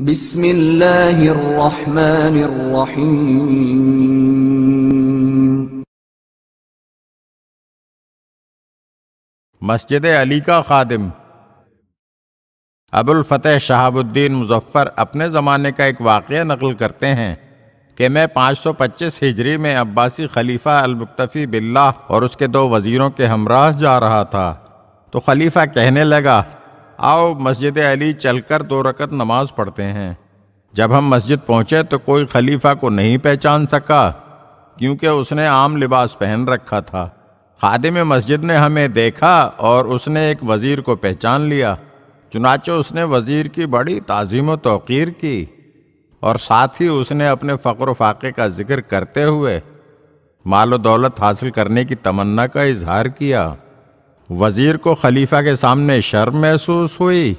मस्जिद अली का खादिम अबुल फतेह शहाबुद्दीन मुजफ्फ़र अपने ज़माने का एक वाक़ नकल करते हैं कि मैं 525 हिजरी में अब्बासी खलीफा अलमुक्तफ़ी बिल्ला और उसके दो वज़ीरों के हमराह जा रहा था तो खलीफा कहने लगा आओ मस्जिद अली चलकर दो रकत नमाज पढ़ते हैं जब हम मस्जिद पहुँचे तो कोई खलीफा को नहीं पहचान सका क्योंकि उसने आम लिबास पहन रखा था खादिम मस्जिद ने हमें देखा और उसने एक वज़ीर को पहचान लिया चुनाचो उसने वज़ीर की बड़ी तज़ीम तोर की और साथ ही उसने अपने फ़क्र फाक़े का जिक्र करते हुए माल दौलत हासिल करने की तमन्ना का इजहार किया वज़ीर को खलीफा के सामने शर्म महसूस हुई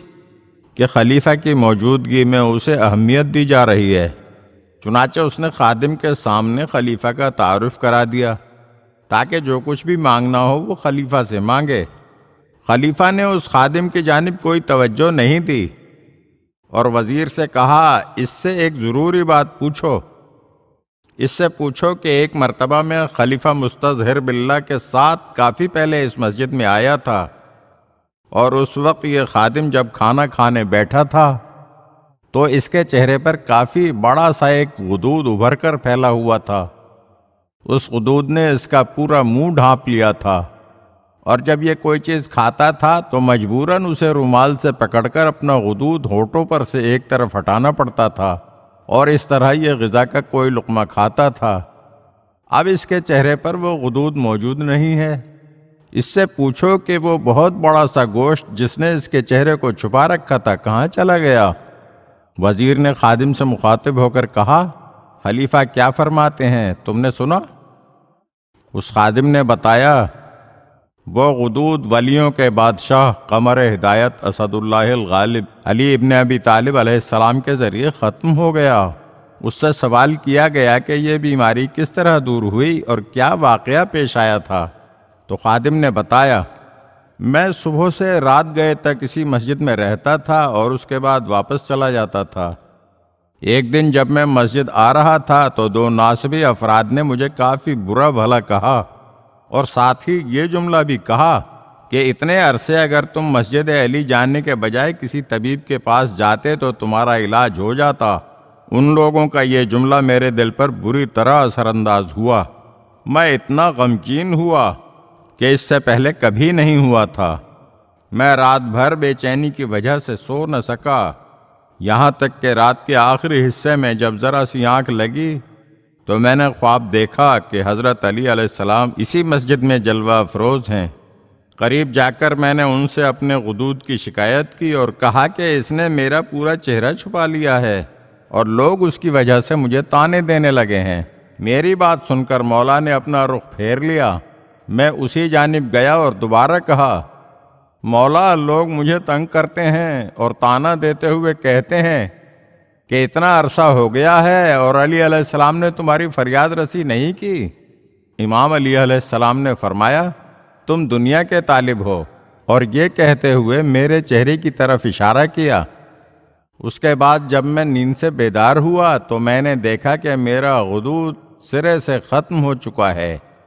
कि खलीफा की मौजूदगी में उसे अहमियत दी जा रही है चुनाचे उसने खादिम के सामने खलीफा का तारफ़ करा दिया ताकि जो कुछ भी मांगना हो वो खलीफा से मांगे खलीफा ने उस खादिम की जानब कोई तवज्जो नहीं दी और वज़ीर से कहा इससे एक ज़रूरी बात पूछो इससे पूछो कि एक मरतबा में खलीफा मुस्तजहर बिल्ला के साथ काफ़ी पहले इस मस्जिद में आया था और उस वक्त ये खादिम जब खाना खाने बैठा था तो इसके चेहरे पर काफ़ी बड़ा सा एक गदूद उभर कर फैला हुआ था उस गदूद ने इसका पूरा मुंह ढांप लिया था और जब ये कोई चीज़ खाता था तो मजबूरन उसे रुमाल से पकड़कर अपना गदूद होठों पर से एक तरफ हटाना पड़ता था और इस तरह ये गज़ा का कोई लुकमा खाता था अब इसके चेहरे पर वो गदूद मौजूद नहीं है इससे पूछो कि वो बहुत बड़ा सा गोश्त जिसने इसके चेहरे को छुपा रखा था कहाँ चला गया वज़ीर ने खादिम से मुखातिब होकर कहा खलीफा क्या फरमाते हैं तुमने सुना उस खादिम ने बताया वो गदूद वलियों के बादशाह कमर हिदायत असदुल्लागालिब अली इबन अबी तालिब अलैहिस्सलाम के ज़रिए ख़त्म हो गया उससे सवाल किया गया कि यह बीमारी किस तरह दूर हुई और क्या वाक़ पेश आया था तो खादिम ने बताया मैं सुबह से रात गए तक इसी मस्जिद में रहता था और उसके बाद वापस चला जाता था एक दिन जब मैं मस्जिद आ रहा था तो दो नासबी अफराद ने मुझे काफ़ी बुरा भला कहा और साथ ही ये जुमला भी कहा कि इतने अरसे अगर तुम मस्जिद अली जाने के बजाय किसी तबीब के पास जाते तो तुम्हारा इलाज हो जाता उन लोगों का ये जुमला मेरे दिल पर बुरी तरह असरअंदाज हुआ मैं इतना गमकीन हुआ कि इससे पहले कभी नहीं हुआ था मैं रात भर बेचैनी की वजह से सो न सका यहाँ तक कि रात के आखिरी हिस्से में जब ज़रा सी आँख लगी तो मैंने ख्वाब देखा कि हज़रत अली सलाम इसी मस्जिद में जलवा अफरोज़ हैं करीब जाकर मैंने उनसे अपने गदूद की शिकायत की और कहा कि इसने मेरा पूरा चेहरा छुपा लिया है और लोग उसकी वजह से मुझे ताने देने लगे हैं मेरी बात सुनकर मौला ने अपना रुख फेर लिया मैं उसी जानब गया और दोबारा कहा मौला लोग मुझे तंग करते हैं और ताना देते हुए कहते हैं कि इतना अरसा हो गया है और अली सलाम ने तुम्हारी फरियाद रसी नहीं की इमाम अली सलाम ने फरमाया तुम दुनिया के तालिब हो और ये कहते हुए मेरे चेहरे की तरफ इशारा किया उसके बाद जब मैं नींद से बेदार हुआ तो मैंने देखा कि मेरा गदूद सिरे से ख़त्म हो चुका है